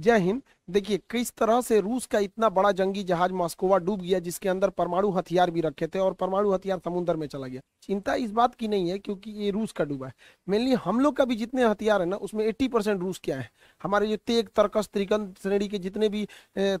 जय हिंद देखिए किस तरह से रूस का इतना बड़ा जंगी जहाज मॉस्कोवा डूब गया जिसके अंदर परमाणु हथियार भी रखे थे और परमाणु हथियार समुद्र में चला गया चिंता इस बात की नहीं है क्योंकि ये रूस का डूबा है मेनली हम लोग का भी जितने हथियार है ना उसमें 80 परसेंट रूस क्या है हमारे जो तेग तरकस त्रिकंद श्रेणी के जितने भी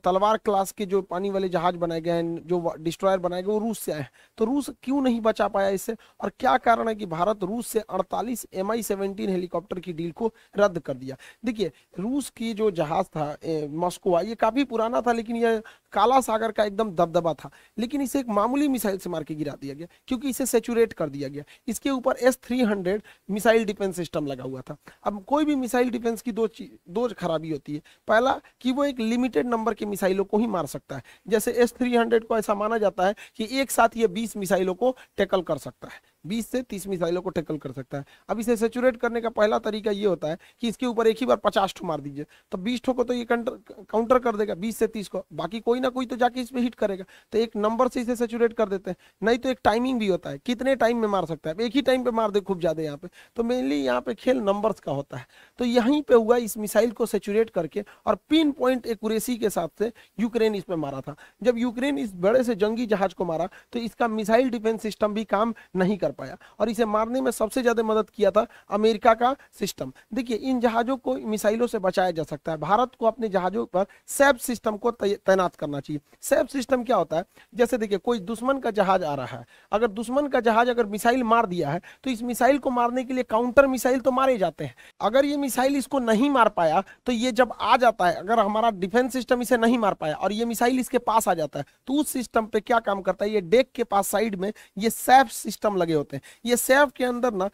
तलवार क्लास के जो पानी वाले जहाज बनाए गए हैं जो डिस्ट्रॉयर बनाए गए वो रूस से आए हैं तो रूस क्यों नहीं बचा पाया इससे और क्या कारण है कि भारत रूस से अड़तालीस एम आई हेलीकॉप्टर की डील को रद्द कर दिया देखिए रूस की जो जहाज था मॉस्कोवा ये काफ़ी पुराना था लेकिन यह काला सागर का एकदम दबदबा था लेकिन इसे एक मामूली मिसाइल से मार के गिरा दिया गया क्योंकि इसे सेचुरेट कर दिया गया इसके ऊपर S three hundred missile defence system लगा हुआ था अब कोई भी मिसाइल डिफेंस की दो चीज दो खराबी होती है पहला कि वो एक लिमिटेड नंबर के मिसाइलों को ही मार सकता है जैसे एस को ऐसा माना जाता है कि एक साथ ये बीस मिसाइलों को टैकल कर सकता है 20 से 30 मिसाइलों को टैकल कर सकता है अब इसे सेचुरेट करने का पहला तरीका ये होता है कि इसके ऊपर एक ही बार पचास ठो मार दीजिए तो बीस ठो को तो ये काउंटर कर देगा बीस से तीस को बाकी कोई ना कोई तो जाके इस पर हिट करेगा तो एक नंबर से इसे सेचुरेट कर देते हैं नहीं तो एक टाइमिंग भी होता है कितने टाइम में मार सकता है एक ही टाइम पर मार दे खूब ज़्यादा यहाँ पे तो मेनली यहाँ पे खेल नंबर्स का होता है तो यहीं पर हुआ इस मिसाइल को सेचुरेट करके और पिन पॉइंट एकूरेसी के साथ से यूक्रेन इस पर मारा था जब यूक्रेन इस बड़े से जंगी जहाज को मारा तो इसका मिसाइल डिफेंस सिस्टम भी काम नहीं कर कर पाया और इसे मारने में सबसे ज़्यादा मदद किया था अमेरिका का सिस्टम देखिए इन जहाज़ों को मिसाइलों से बचाया जा सकता है भारत को अपने जहाज़ों पर सेफ सिस्टम को तैनात करना चाहिए सेफ सिस्टम क्या होता है जैसे देखिए कोई दुश्मन का जहाज़ आ रहा है अगर दुश्मन का जहाज़ अगर मिसाइल मार दिया है तो इस मिसाइल को मारने के लिए काउंटर मिसाइल तो मारे जाते हैं अगर ये मिसाइल इसको नहीं मार पाया तो ये जब आ जाता है अगर हमारा डिफेंस सिस्टम इसे नहीं मार पाया और ये मिसाइल इसके पास आ जाता है तो उस सिस्टम पे क्या काम करता है ये डेक के पास साइड में ये सेफ सिस्टम लगे होते हैं ये सेव के अंदर ना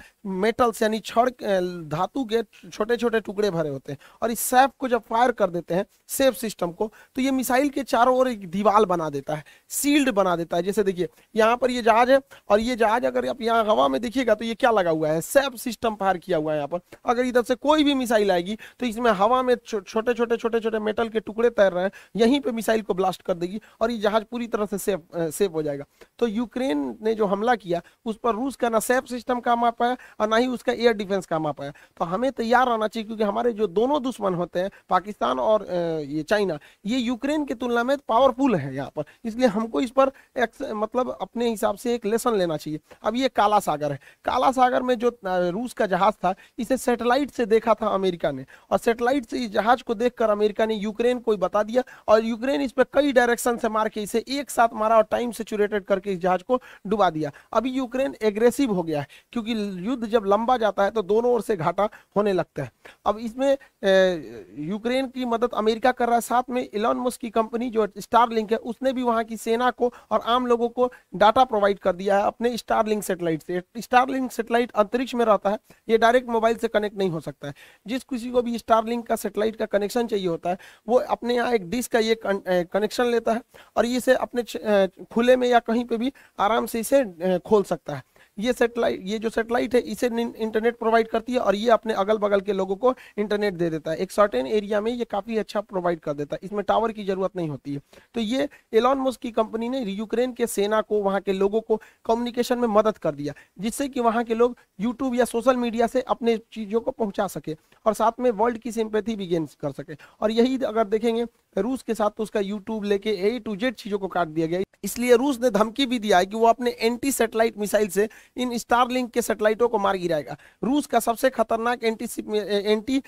मेटल्स यानी छड़ धातु के छोटे छोटे टुकड़े भरे होते हैं और इस सेफ को जब फायर कर देते हैं सेफ सिस्टम को तो ये मिसाइल के चारों ओर एक दीवार बना देता है सील्ड बना देता है जैसे देखिए यहाँ पर ये जहाज है और ये जहाज अगर आप यहाँ हवा में देखिएगा तो ये क्या लगा हुआ है सेफ सिस्टम फायर किया हुआ है यहाँ पर अगर इधर से कोई भी मिसाइल आएगी तो इसमें हवा में छोटे छोटे छोटे छोटे मेटल के टुकड़े तैर रहे हैं यहीं पर मिसाइल को ब्लास्ट कर देगी और ये जहाज पूरी तरह से सेफ सेफ हो जाएगा तो यूक्रेन ने जो हमला किया उस पर ना रूस का ना सेफ सिस्टम काम आ पाया और ना ही उसका एयर डिफेंस काम आ पाया तो हमें तैयार रहना चाहिए क्योंकि हमारे जो दोनों दुश्मन होते हैं पाकिस्तान और ये चाइना ये यूक्रेन की तुलना में पावरफुल है यहाँ पर इसलिए हमको इस पर मतलब अपने हिसाब से एक लेसन लेना चाहिए अब ये काला सागर है काला सागर में जो रूस का जहाज था इसे सेटेलाइट से देखा था अमेरिका ने और सेटेलाइट से इस जहाज को देखकर अमेरिका ने यूक्रेन को बता दिया और यूक्रेन इस पर कई डायरेक्शन से मार के इसे एक साथ मारा और टाइम सेचुरेटेड करके इस जहाज को डुबा दिया अभी यूक्रेन एग्रेसिव हो गया है क्योंकि युद्ध जब लंबा जाता है तो दोनों ओर से घाटा होने लगता है अब इसमें यूक्रेन की मदद अमेरिका कर रहा है साथ में इलॉन मस्क की कंपनी जो स्टार लिंक है उसने भी वहाँ की सेना को और आम लोगों को डाटा प्रोवाइड कर दिया है अपने स्टार लिंक सेटेलाइट से लिंक सेटेलाइट अंतरिक्ष में रहता है ये डायरेक्ट मोबाइल से कनेक्ट नहीं हो सकता है जिस किसी को भी लिंक का सेटेलाइट का कनेक्शन चाहिए होता है वो अपने यहाँ एक डिस्क का ये कनेक्शन लेता है और इसे अपने खुले में या कहीं पर भी आराम से इसे खोल सकता है ये सेटेलाइट ये जो सेटेलाइट है इसे इंटरनेट प्रोवाइड करती है और ये अपने अगल बगल के लोगों को इंटरनेट दे देता है एक सर्टेन एरिया में ये काफ़ी अच्छा प्रोवाइड कर देता है इसमें टावर की ज़रूरत नहीं होती है तो ये एलॉन मोस्क की कंपनी ने यूक्रेन के सेना को वहाँ के लोगों को कम्युनिकेशन में मदद कर दिया जिससे कि वहाँ के लोग यूट्यूब या सोशल मीडिया से अपने चीज़ों को पहुँचा सके और साथ में वर्ल्ड की सिंपैथी भी गेन कर सके और यही अगर देखेंगे रूस के साथ तो उसका यूट्यूब लेके ए टू जेड चीज़ों को काट दिया गया इसलिए रूस ने धमकी भी दिया है कि वो अपने एंटी सेटेलाइट मिसाइल से इन स्टारलिंक के सैटेलाइटों को मार गिराएगा रूस का सबसे खतरनाक एंटी एंटी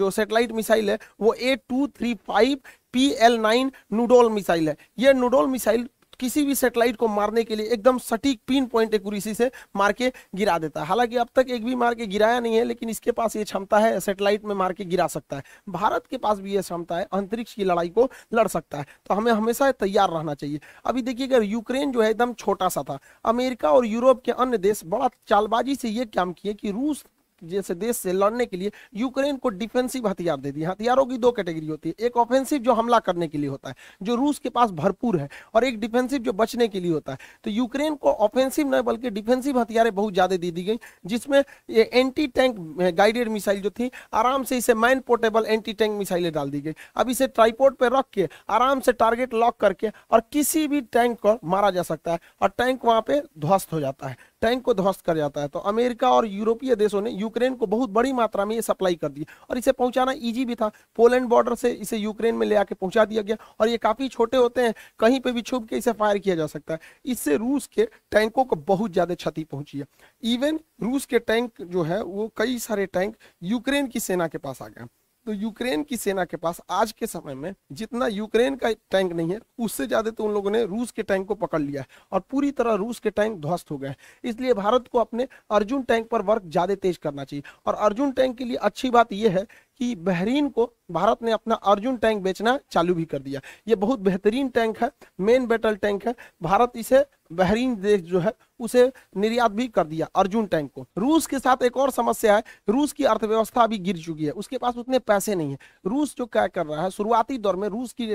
जो सेटेलाइट मिसाइल है वो A two three five P L nine Nudol missile है यह नूडोल मिसाइल किसी भी सेटेलाइट को मारने के लिए एकदम सटीक पिन पॉइंट एक्यूरेसी से मार के गिरा देता है हालांकि अब तक एक भी मार के गिराया नहीं है लेकिन इसके पास ये क्षमता है सेटेलाइट में मार के गिरा सकता है भारत के पास भी ये क्षमता है अंतरिक्ष की लड़ाई को लड़ सकता है तो हमें हमेशा तैयार रहना चाहिए अभी देखिए अगर यूक्रेन जो है एकदम छोटा सा था अमेरिका और यूरोप के अन्य देश बड़ा चालबाजी से ये काम किए कि रूस जैसे देश से लड़ने के लिए यूक्रेन को डिफेंसिव हथियार दे दिए हथियारों की दो कैटेगरी होती है एक ऑफेंसिव जो हमला करने के लिए होता है जो रूस के पास भरपूर है और एक डिफेंसिव जो बचने के लिए होता है तो यूक्रेन को ऑफेंसिव नहीं बल्कि डिफेंसिव हथियारें बहुत ज़्यादा दे दी गई जिसमें ये एंटी टैंक गाइडेड मिसाइल जो थी आराम से इसे माइन पोर्टेबल एंटी टैंक मिसाइलें डाल दी गई अब इसे ट्राईपोर्ट पर रख के आराम से टारगेट लॉक करके और किसी भी टैंक को मारा जा सकता है और टैंक वहां पर ध्वस्त हो जाता है टैंक को ध्वस्त कर जाता है तो अमेरिका और यूरोपीय देशों ने यूक्रेन को बहुत बड़ी मात्रा में ये सप्लाई कर दी और इसे पहुंचाना ईजी भी था पोलैंड बॉर्डर से इसे यूक्रेन में ले आके पहुंचा दिया गया और ये काफ़ी छोटे होते हैं कहीं पर भी छुप के इसे फायर किया जा सकता है इससे रूस के टैंकों को बहुत ज़्यादा क्षति पहुंची है इवन रूस के टैंक जो है वो कई सारे टैंक यूक्रेन की सेना के पास आ गए तो यूक्रेन की सेना के पास आज के समय में जितना यूक्रेन का टैंक नहीं है उससे ज्यादा तो उन लोगों ने रूस के टैंक को पकड़ लिया है और पूरी तरह रूस के टैंक ध्वस्त हो गए हैं इसलिए भारत को अपने अर्जुन टैंक पर वर्क ज्यादा तेज करना चाहिए और अर्जुन टैंक के लिए अच्छी बात यह है कि बहरीन को भारत ने अपना अर्जुन टैंक बेचना चालू भी कर दिया ये बहुत बेहतरीन टैंक है मेन बैटल टैंक है भारत इसे बहरीन देश जो है उसे निर्यात भी कर दिया अर्जुन टैंक को रूस के साथ एक और समस्या है रूस की अर्थव्यवस्था भी गिर चुकी है उसके पास उतने पैसे नहीं है रूस जो क्या कर रहा है शुरुआती दौर में रूस की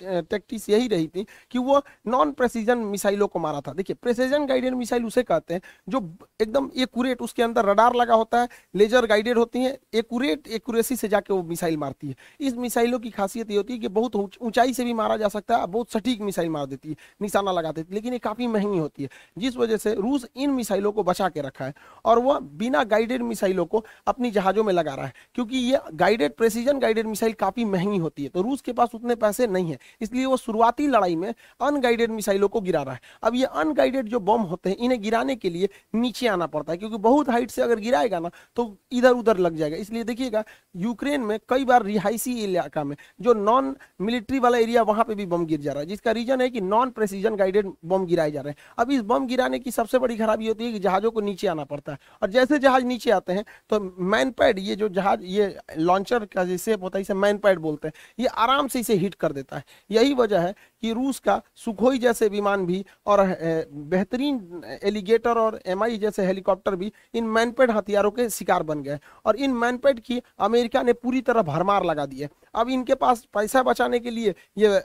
टैक्टिस यही रही थी कि वो नॉन प्रेसिजन मिसाइलों को मारा था देखिए प्रेसिजन गाइडेड मिसाइल उसे कहते हैं जो एकदम एकट उसके अंदर रडार लगा होता है लेजर गाइडेड होती है एकट एकूरेसी से जाके वो मिसाइल मारती है इस मिसाइलों की खासियत ये होती है कि बहुत ऊंचाई से भी मारा जा सकता है बहुत सटीक मिसाइल मार देती है निशाना लगा देती है लेकिन ये काफी महंगी होती है जिस वजह से रूस इन मिसाइलों को बचा के रखा है और वह बिना गाइडेड मिसाइलों को अपनी जहाज़ों में लगा रहा है क्योंकि ये गाइडेड प्रेसिजन गाइडेड मिसाइल काफ़ी महंगी होती है तो रूस के पास उतने पैसे नहीं है इसलिए वो शुरुआती लड़ाई में अनगाइडेड मिसाइलों को गिरा रहा है अब ये अनगाइडेड जो बॉम्ब होते हैं इन्हें गिराने के लिए नीचे आना पड़ता है क्योंकि बहुत हाइट से अगर गिराएगा ना तो इधर उधर लग जाएगा इसलिए देखिएगा यूक्रेन में कई बार रिहायशी इलाका में जो नॉन मिलिट्री वाला एरिया वहां पर भी बम गिर जा रहा है जिसका रीजन है कि नॉन प्रेसिजन गाइडेड बम गिराए जा रहे हैं अब इस बम गिराने में की सबसे बड़ी खराबी होती है कि जहाज़ों को नीचे आना पड़ता है और जैसे जहाज नीचे आते हैं तो मैन पैड ये जो जहाज ये लॉन्चर का जैसे होता है इसे मैन पैड बोलते हैं ये आराम से इसे हिट कर देता है यही वजह है कि रूस का सुखोई जैसे विमान भी और बेहतरीन एलिगेटर और एम जैसे हेलीकॉप्टर भी इन मैनपेड हथियारों के शिकार बन गए और इन मैनपेड की अमेरिका ने पूरी तरह भरमार लगा दी है अब इनके पास पैसा बचाने के लिए ये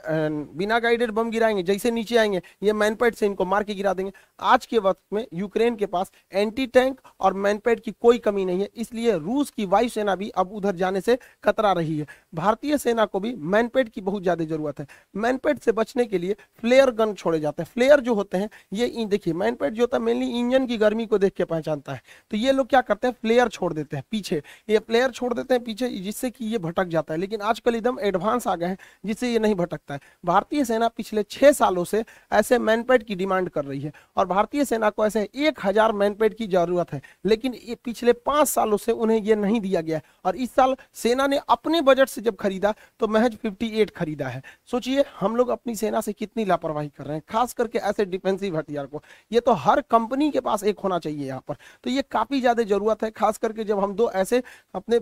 बिना गाइडेड बम गिराएंगे जैसे नीचे आएंगे ये मैनपेड से इनको मार के गिरा देंगे आज के वक्त में यूक्रेन के पास एंटी टैंक और मैनपेड की कोई कमी नहीं है इसलिए रूस की वायुसेना भी अब उधर जाने से कतरा रही है भारतीय सेना को भी मैनपेड की बहुत ज्यादा जरूरत है मैनपेड से बचने के लिए फ्लेयर गन छोड़े जाते हैं फ्लेयर जो होते हैं ये देखिए मैनपेट जो होता है मेनली इंजन की गर्मी को देख के पहचानता है तो ये लोग क्या करते हैं फ्लेयर छोड़ देते हैं पीछे ये फ्लेयर छोड़ देते हैं पीछे जिससे कि ये भटक जाता है लेकिन आजकल एकदम एडवांस आ गए हैं जिससे ये नहीं भटकता है भारतीय सेना पिछले छह सालों से ऐसे मैनपेड की डिमांड कर रही है और भारतीय सेना को ऐसे एक हजार मैनपेड की जरूरत है लेकिन ये पिछले पांच सालों से उन्हें ये नहीं दिया गया और इस साल सेना ने अपने बजट से जब खरीदा तो महज 58 खरीदा है सोचिए हम लोग अपनी अपनी सेना से कितनी लापरवाही कर रहे हैं खास करके ऐसे डिफेंसिव हथियार को ये तो हर कंपनी के पास एक होना चाहिए यहाँ पर तो ये काफ़ी ज़्यादा ज़रूरत है खास करके जब हम दो ऐसे अपने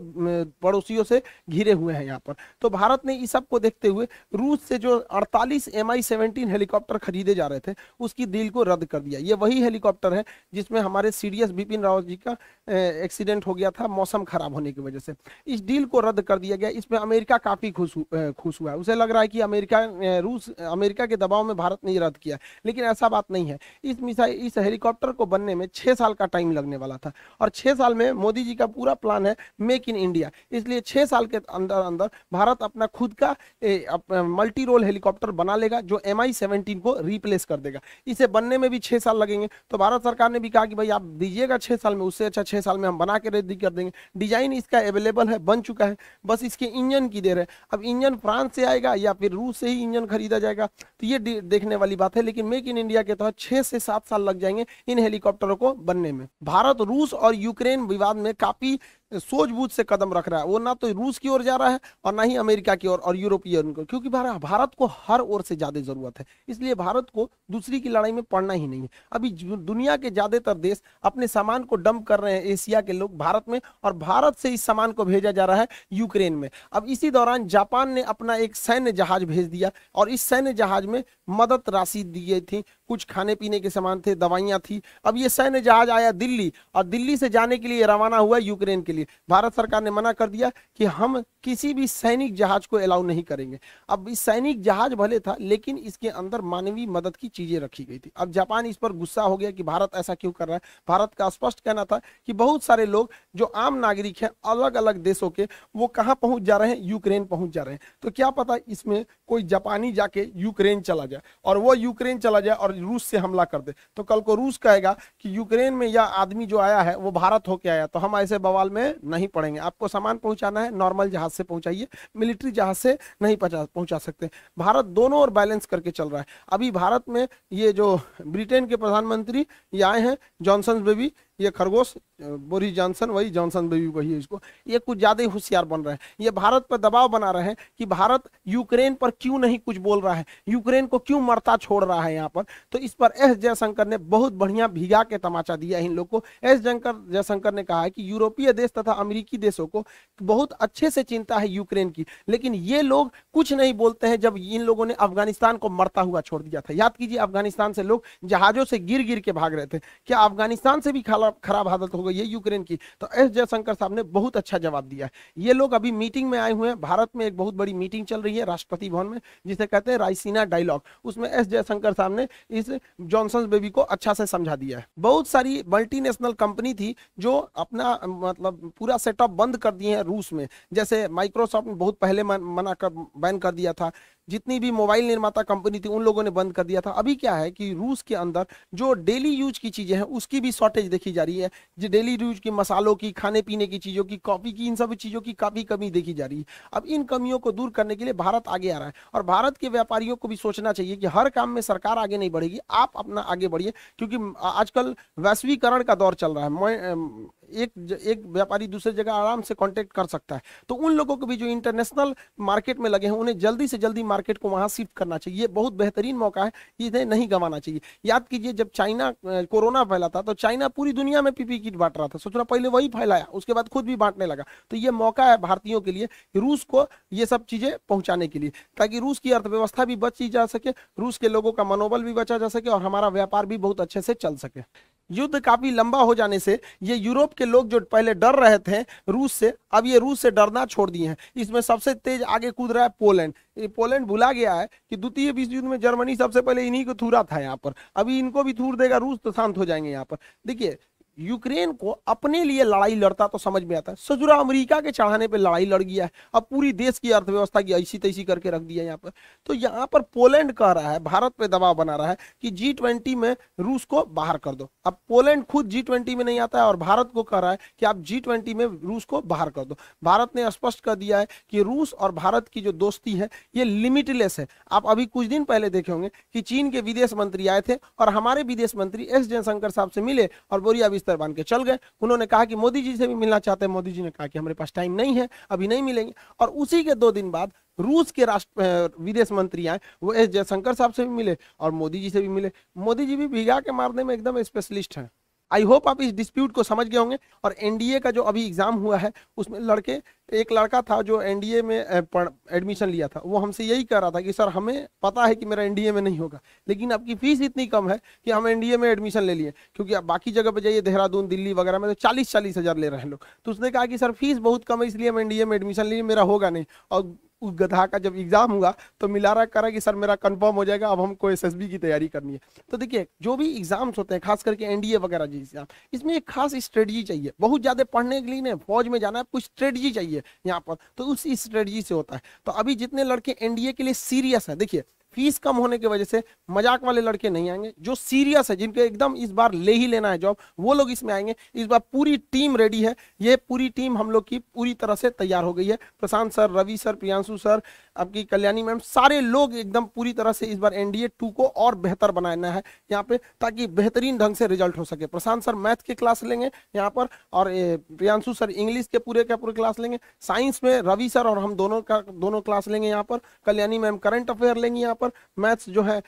पड़ोसियों से घिरे हुए हैं यहाँ पर तो भारत ने इस सब को देखते हुए रूस से जो अड़तालीस एम आई हेलीकॉप्टर खरीदे जा रहे थे उसकी डील को रद्द कर दिया ये वही हेलीकॉप्टर है जिसमें हमारे सी बिपिन रावत जी का एक्सीडेंट हो गया था मौसम खराब होने की वजह से इस डील को रद्द कर दिया गया इसमें अमेरिका काफ़ी खुश खुश हुआ है उसे लग रहा है कि अमेरिका रूस अमेरिका के दबाव में भारत ने रद्द किया लेकिन ऐसा बात नहीं है इस मिसाइल इस हेलीकॉप्टर को बनने में छः साल का टाइम लगने वाला था और छः साल में मोदी जी का पूरा प्लान है मेक इन इंडिया इसलिए छः साल के अंदर अंदर भारत अपना खुद का मल्टी रोल हेलीकॉप्टर बना लेगा जो एम आई को रिप्लेस कर देगा इसे बनने में भी छः साल लगेंगे तो भारत सरकार ने भी कहा कि भाई आप दीजिएगा छः साल में उससे अच्छा छः साल में हम बना के रेडी कर देंगे डिजाइन इसका अवेलेबल है बन चुका है बस इसके इंजन की देर है अब इंजन फ्रांस से आएगा या फिर रूस से ही इंजन खरीदा जाएगा जाएगा तो ये देखने वाली बात है लेकिन मेक इन इंडिया के तहत छह से सात साल लग जाएंगे इन हेलीकॉप्टरों को बनने में भारत रूस और यूक्रेन विवाद में काफी सोझबूझ से कदम रख रहा है वो ना तो रूस की ओर जा रहा है और ना ही अमेरिका की ओर और यूरोपियन को क्योंकि भारत को हर ओर से ज्यादा जरूरत है इसलिए भारत को दूसरी की लड़ाई में पड़ना ही नहीं है अभी दुनिया के ज्यादातर देश अपने सामान को डंप कर रहे हैं एशिया के लोग भारत में और भारत से इस सामान को भेजा जा रहा है यूक्रेन में अब इसी दौरान जापान ने अपना एक सैन्य जहाज भेज दिया और इस सैन्य जहाज में मदद राशि दी गई थी कुछ खाने पीने के सामान थे दवाइयाँ थी अब ये सैन्य जहाज आया दिल्ली और दिल्ली से जाने के लिए रवाना हुआ यूक्रेन के लिए भारत सरकार ने मना कर दिया कि हम किसी भी सैनिक जहाज को अलाउ नहीं करेंगे अब इस सैनिक जहाज भले था लेकिन इसके अंदर मानवीय मदद की चीजें रखी गई थी अब जापान इस पर गुस्सा हो गया कि भारत ऐसा क्यों कर रहा है भारत का स्पष्ट कहना था कि बहुत सारे लोग जो आम नागरिक हैं अलग अलग देशों के वो कहाँ पहुंच जा रहे हैं यूक्रेन पहुंच जा रहे हैं तो क्या पता इसमें कोई जापानी जाके यूक्रेन चला जाए और वो यूक्रेन चला जाए और रूस से हमला कर दे तो कल को रूस कहेगा कि यूक्रेन में यह आदमी जो आया है वो भारत होके आया तो हम ऐसे बवाल में नहीं पड़ेंगे आपको सामान पहुंचाना है नॉर्मल जहाज से पहुंचाइए मिलिट्री जहाज से नहीं पहुंचा सकते भारत दोनों और बैलेंस करके चल रहा है अभी भारत में ये जो ब्रिटेन के प्रधानमंत्री ये आए हैं जॉनसन बेबी ये खरगोश बोरी जॉनसन वही जॉनसन बेबी वही इसको ये कुछ ज़्यादा ही होशियार बन रहे हैं ये भारत पर दबाव बना रहे हैं कि भारत यूक्रेन पर क्यों नहीं कुछ बोल रहा है यूक्रेन को क्यों मरता छोड़ रहा है यहाँ पर तो इस पर एस जयशंकर ने बहुत बढ़िया भिगा के तमाचा दिया इन लोग को एस जंकर जयशंकर ने कहा है कि यूरोपीय देश तथा अमरीकी देशों को बहुत अच्छे से चिंता है यूक्रेन की लेकिन ये लोग कुछ नहीं बोलते हैं जब इन लोगों ने अफगानिस्तान को मरता हुआ छोड़ दिया था याद कीजिए अफगानिस्तान से लोग जहाजों से गिर गिर के भाग रहे थे क्या अफगानिस्तान से भी खाला खराब खराब हालत हो गई है यूक्रेन की तो एस जयशंकर साहब ने बहुत अच्छा जवाब दिया है ये लोग अभी मीटिंग में आए हुए हैं भारत में एक बहुत बड़ी मीटिंग चल रही है राष्ट्रपति भवन में जिसे कहते हैं रायसीना डायलॉग उसमें एस जयशंकर साहब ने इस जॉनसन बेबी को अच्छा से समझा दिया है बहुत सारी मल्टी कंपनी थी जो अपना मतलब पूरा सेटअप बंद कर दिए हैं रूस में जैसे माइक्रोसॉफ्ट बहुत पहले मना कर बैन कर दिया था जितनी भी मोबाइल निर्माता कंपनी थी उन लोगों ने बंद कर दिया था अभी क्या है कि रूस के अंदर जो डेली यूज की चीज़ें हैं उसकी भी शॉर्टेज देखी जा रही है जो डेली यूज की मसालों की खाने पीने की चीज़ों की कॉफ़ी की इन सब चीज़ों की काफ़ी कमी देखी जा रही है अब इन कमियों को दूर करने के लिए भारत आगे आ रहा है और भारत के व्यापारियों को भी सोचना चाहिए कि हर काम में सरकार आगे नहीं बढ़ेगी आप अपना आगे बढ़िए क्योंकि आजकल वैश्वीकरण का दौर चल रहा है एक एक व्यापारी दूसरे जगह आराम से कॉन्टेक्ट कर सकता है तो उन लोगों को भी जो इंटरनेशनल मार्केट में लगे हैं उन्हें जल्दी से जल्दी मार्केट को वहाँ शिफ्ट करना चाहिए ये बहुत बेहतरीन मौका है इन्हें नहीं गंवाना चाहिए याद कीजिए जब चाइना कोरोना फैला था तो चाइना पूरी दुनिया में पीपी किट बांट रहा था सोचना पहले वही फैलाया उसके बाद खुद भी बांटने लगा तो ये मौका है भारतीयों के लिए रूस को ये सब चीज़ें पहुँचाने के लिए ताकि रूस की अर्थव्यवस्था भी बची जा सके रूस के लोगों का मनोबल भी बचा जा सके और हमारा व्यापार भी बहुत अच्छे से चल सके युद्ध काफी लंबा हो जाने से ये यूरोप के लोग जो पहले डर रहे थे रूस से अब ये रूस से डरना छोड़ दिए हैं इसमें सबसे तेज आगे कूद रहा है पोलैंड ये पोलैंड भुला गया है कि द्वितीय विश्व युद्ध में जर्मनी सबसे पहले इन्हीं को थूरा था यहाँ पर अभी इनको भी थूर देगा रूस तो शांत हो जाएंगे यहाँ पर देखिए यूक्रेन को अपने लिए लड़ाई लड़ता तो समझ में आता है सजुरा अमेरिका के चढ़ाने पे लड़ाई लड़ गया है अब पूरी देश की अर्थव्यवस्था की ऐसी तैसी करके रख दिया यहाँ पर तो यहाँ पर पोलैंड कह रहा है भारत पे दबाव बना रहा है कि जी ट्वेंटी में रूस को बाहर कर दो अब पोलैंड खुद जी ट्वेंटी में नहीं आता है और भारत को कह रहा है कि आप जी ट्वेंटी में रूस को बाहर कर दो भारत ने स्पष्ट कर दिया है कि रूस और भारत की जो दोस्ती है ये लिमिटलेस है आप अभी कुछ दिन पहले देखे होंगे कि चीन के विदेश मंत्री आए थे और हमारे विदेश मंत्री एस जयशंकर साहब से मिले और बोरिया बिस्तर बांध के चल गए उन्होंने कहा कि मोदी जी से भी मिलना चाहते हैं मोदी जी ने कहा कि हमारे पास टाइम नहीं है अभी नहीं मिलेंगे और उसी के दो दिन बाद रूस के राष्ट्र विदेश मंत्री आए वो एस जयशंकर साहब से भी मिले और मोदी जी से भी मिले मोदी जी भी भिगा के मारने में एकदम स्पेशलिस्ट हैं आई होप आप इस डिस्प्यूट को समझ गए होंगे और एनडीए का जो अभी एग्ज़ाम हुआ है उसमें लड़के एक लड़का था जो एनडीए में एडमिशन लिया था वो हमसे यही कह रहा था कि सर हमें पता है कि मेरा एनडीए में नहीं होगा लेकिन आपकी फ़ीस इतनी कम है कि हम एनडीए में एडमिशन ले लिए क्योंकि आप बाकी जगह पर जाइए देहरादून दिल्ली वगैरह में तो चालीस चालीस हज़ार ले रहे हैं लोग तो उसने कहा कि सर फीस बहुत कम है इसलिए हम एनडीए में एडमिशन लिए मेरा होगा नहीं और उस गधा का जब एग्ज़ाम हुआ तो रहा करा कि सर मेरा कंफर्म हो जाएगा अब हमको एस की तैयारी करनी है तो देखिए जो भी एग्ज़ाम्स होते हैं खास करके एनडीए वगैरह जी एग्ज़ाम इसमें एक खास स्ट्रेटजी चाहिए बहुत ज़्यादा पढ़ने के लिए फौज में जाना है कुछ स्ट्रेटजी चाहिए यहाँ पर तो उस स्ट्रेटजी से होता है तो अभी जितने लड़के एनडीए के लिए सीरियस है देखिए फीस कम होने की वजह से मजाक वाले लड़के नहीं आएंगे जो सीरियस है जिनके एकदम इस बार ले ही लेना है जॉब वो लोग इसमें आएंगे इस बार पूरी टीम रेडी है ये पूरी टीम हम लोग की पूरी तरह से तैयार हो गई है Prashant sir Ravi sir Priyanshu sir आपकी कल्याणी मैम सारे लोग एकदम पूरी तरह से इस बार एन टू को और बेहतर बनाना है यहाँ पे ताकि बेहतरीन ढंग से रिजल्ट हो सके प्रशांत सर मैथ के क्लास लेंगे यहाँ पर और प्रियांशु सर इंग्लिश के पूरे के पूरे क्लास लेंगे साइंस में रवि सर और हम दोनों का दोनों क्लास लेंगे यहाँ पर कल्याणी मैम करंट अफेयर लेंगे यहाँ पर पर मैथ्स जो है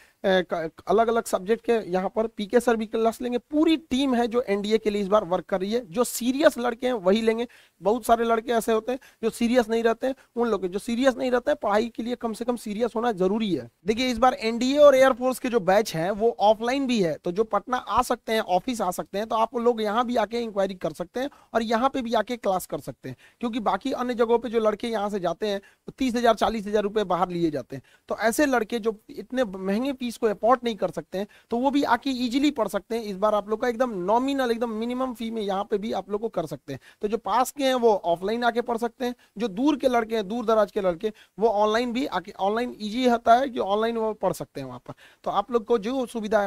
अलग अलग सब्जेक्ट के यहाँ पर पीके सर भी क्लास लेंगे पूरी टीम है जो एनडीए के लिए इस बार वर्क कर रही है जो सीरियस लड़के हैं वही लेंगे बहुत सारे लड़के ऐसे होते हैं जो सीरियस नहीं रहते हैं उन लोग जो सीरियस नहीं रहते हैं पढ़ाई के लिए कम से कम सीरियस होना जरूरी है देखिए इस बार एनडीए और एयरफोर्स के जो बैच है वो ऑफलाइन भी है तो जो पटना आ सकते हैं ऑफिस आ सकते हैं तो आप लोग यहाँ भी आके इंक्वायरी कर सकते हैं और यहाँ पे भी आके क्लास कर सकते हैं क्योंकि बाकी अन्य जगहों पर जो लड़के यहाँ से जाते हैं तो तीस हजार चालीस हजार रुपये बाहर लिए जाते हैं तो ऐसे लड़के जो इतने महंगे फीस को अफोर्ड नहीं कर सकते हैं तो वो भी आके इजीली पढ़ सकते हैं इस बार आप लोग का एकदम नॉमिनल एकदम मिनिमम फी में यहाँ पे भी आप लोग को कर सकते हैं तो जो पास के हैं वो ऑफलाइन आके पढ़ सकते हैं जो दूर के लड़के हैं दूर दराज के लड़के वो ऑनलाइन भी आके ऑनलाइन ईजी होता है कि ऑनलाइन वो पढ़ सकते हैं वहाँ पर तो आप लोग को जो सुविधा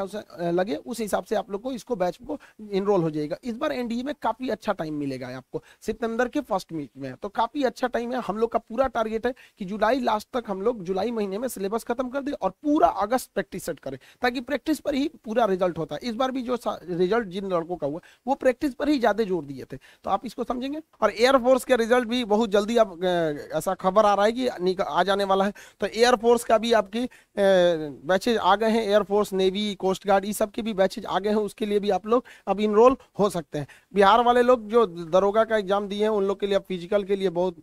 लगे उस हिसाब से आप लोग को इसको बैच को इनरोल हो जाएगा इस बार एनडीए में काफी अच्छा टाइम मिलेगा आपको सितंबर के फर्स्ट वीक में तो काफी अच्छा टाइम है हम लोग का पूरा टारगेट है कि जुलाई लास्ट तक हम लोग जुलाई महीने में सिलेबस खत्म कर दे और पूरा अगस्त प्रैक्टिस सेट करें ताकि प्रैक्टिस पर ही पूरा रिजल्ट होता है इस बार भी जो रिजल्ट जिन लड़कों का हुआ वो प्रैक्टिस पर ही ज्यादा जोर दिए थे तो आप इसको समझेंगे और एयरफोर्स के रिजल्ट भी बहुत जल्दी आप ऐसा खबर आ रहा है कि आ जाने वाला है तो एयरफोर्स का भी आपकी बैचेज आ गए हैं एयरफोर्स नेवी कोस्ट गार्ड ये सब के भी बैचेज आ गए हैं उसके लिए भी आप लोग अब इनरोल हो सकते हैं बिहार वाले लोग जो दरोगा का एग्जाम दिए हैं उन लोग के लिए फिजिकल के लिए बहुत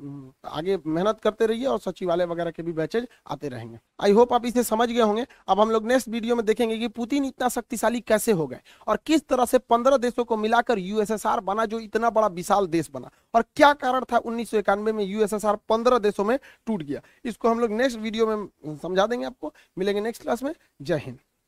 आगे मेहनत करते रहिए और सचिवालय वगैरह के भी बैचेज आते रहेंगे आई होप आप से समझ गए होंगे अब हम लोग नेक्स्ट वीडियो में देखेंगे कि पुतिन इतना शक्तिशाली कैसे हो गए और किस तरह से पंद्रह देशों को मिलाकर यूएसएसआर बना जो इतना बड़ा विशाल देश बना और क्या कारण था उन्नीस में यूएसएसआर पंद्रह देशों में टूट गया इसको हम लोग नेक्स्ट वीडियो में समझा देंगे आपको मिलेंगे नेक्स्ट क्लास में जय हिंद